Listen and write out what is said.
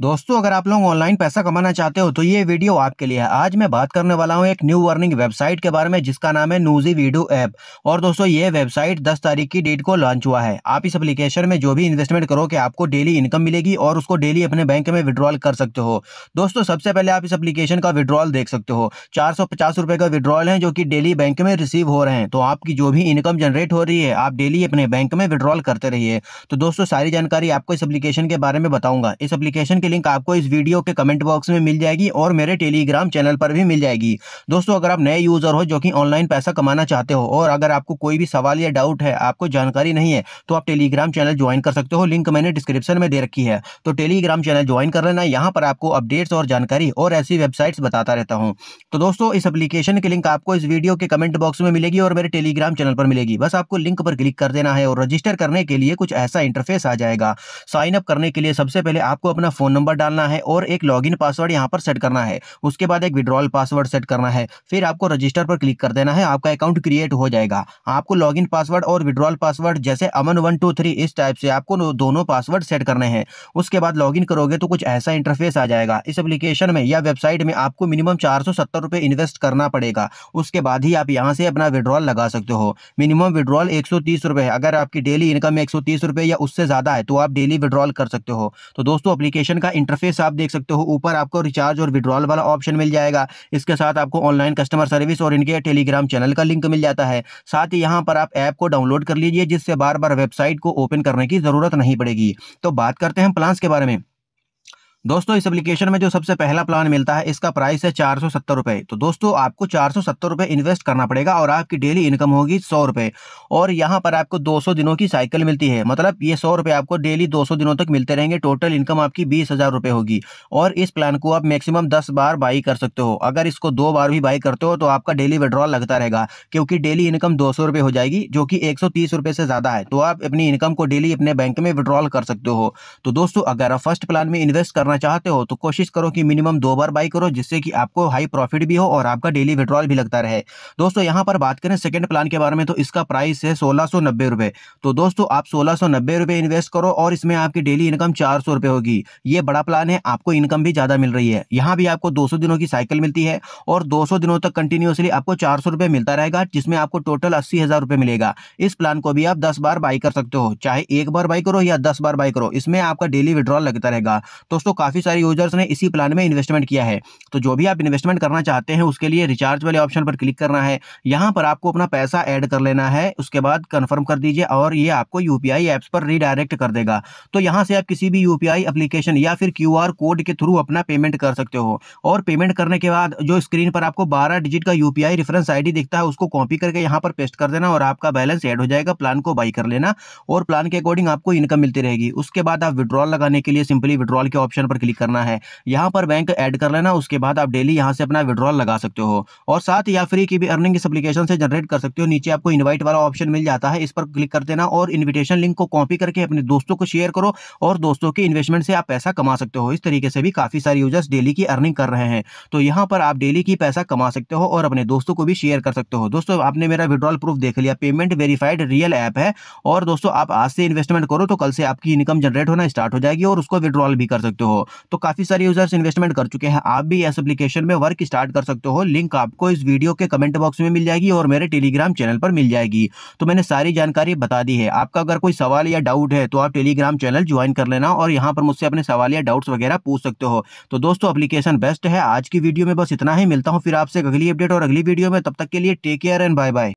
दोस्तों अगर आप लोग ऑनलाइन पैसा कमाना चाहते हो तो ये वीडियो आपके लिए है आज मैं बात करने वाला हूँ एक न्यू अर्निंग वेबसाइट के बारे में जिसका नाम है न्यूजी वीडियो ऐप और दोस्तों ये वेबसाइट 10 तारीख की डेट को लॉन्च हुआ है आप इस एप्लीकेशन में जो भी इन्वेस्टमेंट कि आपको डेली इनकम मिलेगी और उसको डेली अपने बैंक में विड्रॉल कर सकते हो दोस्तों सबसे पहले आप इस एप्लीकेशन का विड्रॉल देख सकते हो चार का विड्रॉल है जो कि डेली बैंक में रिसीव हो रहे हैं तो आपकी जो भी इनकम जनरेट हो रही है आप डेली अपने बैंक में विड्रॉल करते रहिए तो दोस्तों सारी जानकारी आपको इस अप्लीकेशन के बारे में बताऊंगा इस अप्लीकेशन की लिंक आपको इस वीडियो के कमेंट बॉक्स में मिल जाएगी और मेरे टेलीग्राम चैनल पर भी मिल जाएगी दोस्तों अगर आप नए यूज़र हो जो कि ऑनलाइन पैसा कमाना चाहते हो और अगर आपको कोई भी सवाल या डाउट है आपको जानकारी नहीं है तो आप टेलीग्राम चैनल ज्वाइन कर सकते हो लिंक मैंने डिस्क्रिप्शन में दे रखी है तो टेलीग्राम चैनल ज्वाइन कर लेना यहाँ पर आपको अपडेट्स और जानकारी और ऐसी वेबसाइट्स बताता रहता हूँ तो दोस्तों इस अपलीकेशन की लिंक आपको इस वीडियो के कमेंट बॉक्स में मिलेगी और मेरे टेलीग्राम चैनल पर मिलेगी बस आपको लिंक पर क्लिक कर देना है और रजिस्टर करने के लिए कुछ ऐसा इंटरफेस आ जाएगा साइन अप करने के लिए सबसे पहले आपको अपना फोन नंबर डालना है और एक लॉग पासवर्ड यहाँ पर सेट करना है उसके बाद एक विड्रॉल पासवर्ड सेट करना है फिर आपको रजिस्टर पर क्लिक कर देना है आपका अकाउंट क्रिएट हो जाएगा आपको लॉग पासवर्ड और विड्रॉल पासवर्ड जैसे अमन वन टू थ्री इस टाइप से आपको दोनों पासवर्ड सेट करने हैं उसके बाद लॉग करोगे तो कुछ ऐसा इंटरफेस आ जाएगा इस एप्लीकेशन में या वेबसाइट में आपको मिनिमम चार रुपए इन्वेस्ट करना पड़ेगा उसके बाद ही आप यहां से अपना विड्रॉल लगा सकते हो मिनिमम विड्रॉल एक रुपए है अगर आपकी डेली इनकम एक रुपए या उससे ज़्यादा है तो आप डेली विड्रॉल कर सकते हो तो दोस्तों एप्लीकेशन का इंटरफेस आप देख सकते हो ऊपर आपको रिचार्ज और विड्रॉल वाला ऑप्शन मिल जाएगा इसके साथ आपको ऑनलाइन कस्टमर सर्विस और इनके टेलीग्राम चैनल का लिंक मिल जाता है साथ ही यहाँ पर आप ऐप को डाउनलोड कर लीजिए जिससे बार बार वेबसाइट को ओपन करने की ज़रूरत नहीं पड़ेगी तो बात करते हैं प्लान्स के बारे में दोस्तों इस एप्लीकेशन में जो सबसे पहला प्लान मिलता है इसका प्राइस है चार सौ सत्तर रुपए तो दोस्तों आपको चार सौ सत्तर रुपए इन्वेस्ट करना पड़ेगा और आपकी डेली इनकम होगी सौ रुपए और यहाँ पर आपको दो सौ दिनों की साइकिल मिलती है मतलब ये सौ रुपए आपको डेली दो सौ दिनों तक मिलते रहेंगे टोटल इनकम आपकी बीस हज़ार रुपए होगी और इस प्लान को आप मैक्सिमम दस बार बाई कर सकते हो अगर इसको दो बार भी बाई करते हो तो आपका डेली विड्रॉल लगता रहेगा क्योंकि डेली इनकम दो सौ रुपए हो जाएगी जो कि एक सौ तीस रुपये से ज़्यादा है तो आप अपनी इनकम को डेली अपने बैंक में विड्रॉल कर सकते हो तो दोस्तों अगर आप फर्स्ट प्लान में इन्वेस्ट करना करना चाहते हो तो कोशिश करो कि मिनिमम दो बार बाई करो जिससे कि आपको हाई प्रॉफिट भी हो और आपका डेली विड्रॉल भी लगता रहे दोस्तों यहाँ पर बात करें सेकेंड प्लान के बारे में तो इसका प्राइस है सोलह तो दोस्तों आप सोलह इन्वेस्ट करो और इसमें आपकी डेली इनकम चार होगी ये बड़ा प्लान है आपको इनकम भी ज़्यादा मिल रही है यहाँ भी आपको दो दिनों की साइकिल मिलती है और दो दिनों तक कंटिन्यूसली आपको चार मिलता रहेगा जिसमें आपको टोटल अस्सी हजार रुपये मिलेगा इस प्लान को भी आप दस बार बाई कर सकते हो चाहे एक बार बाई करो या दस बार बाई करो इसमें आपका डेली विड्रॉल लगता रहेगा दोस्तों काफ़ी सारे यूजर्स ने इसी प्लान में इन्वेस्टमेंट किया है तो जो भी आप इन्वेस्टमेंट करना चाहते हैं उसके लिए रिचार्ज वाले ऑप्शन पर क्लिक करना है यहाँ पर आपको अपना पैसा ऐड कर लेना है उसके बाद कन्फर्म कर दीजिए और ये आपको यू ऐप्स पर रीडायरेक्ट कर देगा तो यहाँ से आप किसी भी यू एप्लीकेशन या फिर क्यू कोड के थ्रू अपना पेमेंट कर सकते हो और पेमेंट करने के बाद जो स्क्रीन पर आपको बारह डिजिट का यू रेफरेंस आई दिखता है उसको कॉपी करके यहाँ पर पेस्ट कर देना और आपका बैलेंस एड हो जाएगा प्लान को बाई कर लेना और प्लान के अकॉर्डिंग आपको इनकम मिलती रहेगी उसके बाद आप विड्रॉल लगाने के लिए सिंपली विड्रॉल के ऑप्शन पर पर क्लिक करना है यहाँ पर बैंक ऐड कर लेना उसके बाद आप डेली यहाँ से अपना विड्रॉल लगा सकते हो और साथ या फ्री की भी अर्निंग की से जनरेट कर सकते हो नीचे आपको इन्वाइट वाला ऑप्शन मिल जाता है इस पर क्लिक कर देना और इन्विटेशन लिंक को कॉपी करके अपने दोस्तों को शेयर करो और दोस्तों के इन्वेस्टमेंट से आप पैसा कमा सकते हो इस तरीके से भी काफ़ी सारे यूजर्स डेली की अर्निंग कर रहे हैं तो यहाँ पर आप डेली की पैसा कमा सकते हो और अपने दोस्तों को भी शेयर कर सकते हो दोस्तों आपने मेरा विड्रॉल प्रूफ देख लिया पेमेंट वेरीफाइड रियल ऐप है और दोस्तों आप आज से इन्वेस्टमेंट करो तो कल से आपकी इनकम जनरेट होना स्टार्ट हो जाएगी और उसको विड्रॉल भी कर सकते हो हो तो काफ़ी सारे यूजर्स इन्वेस्टमेंट कर चुके हैं आप भी इस एप्लीकेशन में वर्क स्टार्ट कर सकते हो लिंक आपको इस वीडियो के कमेंट बॉक्स में मिल जाएगी और मेरे टेलीग्राम चैनल पर मिल जाएगी तो मैंने सारी जानकारी बता दी है आपका अगर कोई सवाल या डाउट है तो आप टेलीग्राम चैनल ज्वाइन कर लेना और यहाँ पर मुझसे अपने सवाल या डाउट्स वगैरह पूछ सकते हो तो दोस्तों अपलीकेशन बेस्ट है आज की वीडियो में बस इतना ही मिलता हूँ फिर आपसे अगली अपडेट और अगली वीडियो में तब तक के लिए take care and bye bye